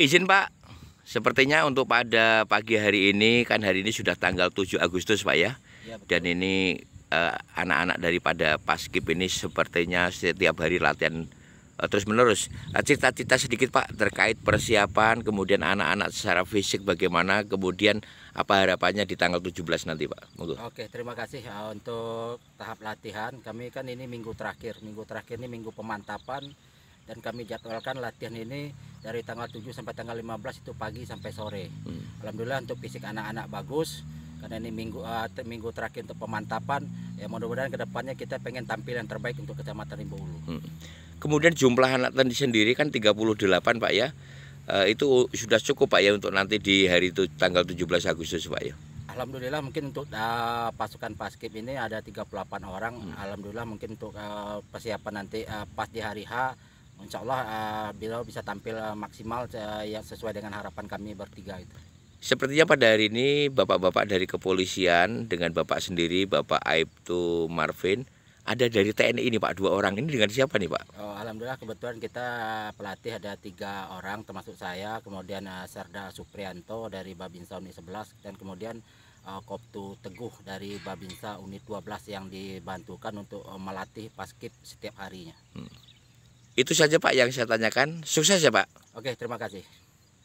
Izin Pak, sepertinya untuk pada pagi hari ini kan hari ini sudah tanggal 7 Agustus Pak ya. ya Dan ini eh, anak-anak eh, daripada Paskib ini sepertinya setiap hari latihan eh, terus menerus. Nah, cerita-cerita sedikit Pak terkait persiapan kemudian anak-anak secara fisik bagaimana kemudian apa harapannya di tanggal 17 nanti Pak. Munggu. Oke, terima kasih ya, untuk tahap latihan. Kami kan ini minggu terakhir. Minggu terakhir ini minggu pemantapan dan kami jadwalkan latihan ini dari tanggal 7 sampai tanggal 15 itu pagi sampai sore. Hmm. Alhamdulillah untuk fisik anak-anak bagus karena ini minggu uh, minggu terakhir untuk pemantapan ya mudah-mudahan kedepannya kita pengen tampil yang terbaik untuk Kecamatan Rimba Ulu. Hmm. Kemudian jumlah anak tadi sendiri kan 38 Pak ya. Uh, itu sudah cukup Pak ya untuk nanti di hari itu tanggal 17 Agustus Pak ya. Alhamdulillah mungkin untuk uh, pasukan paskib ini ada 38 orang. Hmm. Alhamdulillah mungkin untuk uh, persiapan nanti uh, pas di hari H Insya Allah uh, beliau bisa tampil uh, maksimal uh, ya sesuai dengan harapan kami bertiga itu. Sepertinya pada hari ini bapak-bapak dari kepolisian dengan bapak sendiri Bapak Aibtu Marvin ada dari TNI ini Pak dua orang ini dengan siapa nih Pak? Oh, Alhamdulillah kebetulan kita eh, pelatih ada tiga orang termasuk saya kemudian uh, Serda Suprianto dari Babinsa Unit 11 dan kemudian uh, Koptu Teguh dari Babinsa Unit 12 yang dibantukan untuk uh, melatih paskip setiap harinya. Hmm. Itu saja Pak yang saya tanyakan. Sukses ya Pak. Oke, terima kasih.